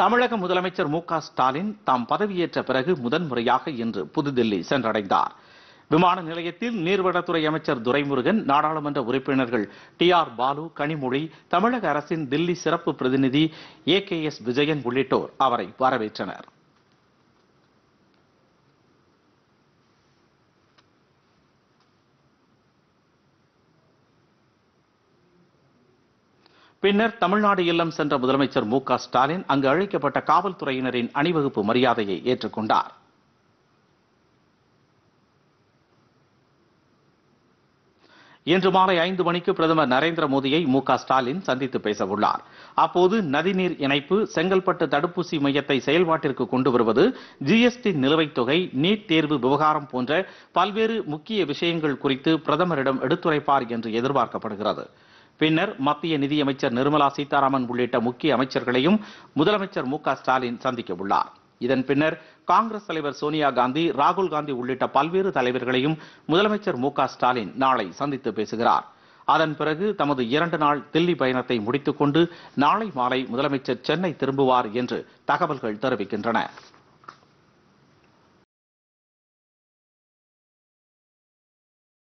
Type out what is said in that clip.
தமிழக முதலமைச்சர் மு ஸ்டாலின் தாம் பதவியேற்ற பிறகு முதன்முறையாக இன்று புதுதில்லி சென்றடைந்தார் விமான நிலையத்தில் நீர்வளத்துறை அமைச்சர் துரைமுருகன் நாடாளுமன்ற உறுப்பினர்கள் டி ஆர் பாலு கனிமொழி தமிழக அரசின் தில்லி சிறப்பு பிரதிநிதி ஏ கே எஸ் விஜயன் உள்ளிட்டோர் அவரை வரவேற்றனர் பின்னர் தமிழ்நாடு இல்லம் சென்ற முதலமைச்சர் மு ஸ்டாலின் அங்கு அழைக்கப்பட்ட காவல்துறையினரின் அணிவகுப்பு மரியாதையை ஏற்றுக்கொண்டார் இன்று மாலை ஐந்து மணிக்கு பிரதமர் நரேந்திர மோடியை மு ஸ்டாலின் சந்தித்து பேசவுள்ளார் அப்போது நதிநீர் இணைப்பு செங்கல்பட்டு தடுப்பூசி மையத்தை செயல்பாட்டிற்கு கொண்டு வருவது ஜிஎஸ்டி நிலுவைத் தொகை நீட் தேர்வு விவகாரம் போன்ற பல்வேறு முக்கிய விஷயங்கள் குறித்து பிரதமரிடம் எடுத்துரைப்பார் என்று எதிர்பார்க்கப்படுகிறது பின்னர் மத்திய நிதியமைச்சர் நிர்மலா சீதாராமன் உள்ளிட்ட முக்கிய அமைச்சர்களையும் முதலமைச்சர் மு ஸ்டாலின் சந்திக்க உள்ளார் இதன் பின்னர் காங்கிரஸ் தலைவர் சோனியா காந்தி ராகுல் காந்தி உள்ளிட்ட பல்வேறு தலைவர்களையும் முதலமைச்சர் மு ஸ்டாலின் நாளை சந்தித்து பேசுகிறார் அதன் பிறகு தமது இரண்டு நாள் தில்லி பயணத்தை முடித்துக்கொண்டு நாளை மாலை முதலமைச்சர் சென்னை திரும்புவார் என்று தகவல்கள் தெரிவிக்கின்றன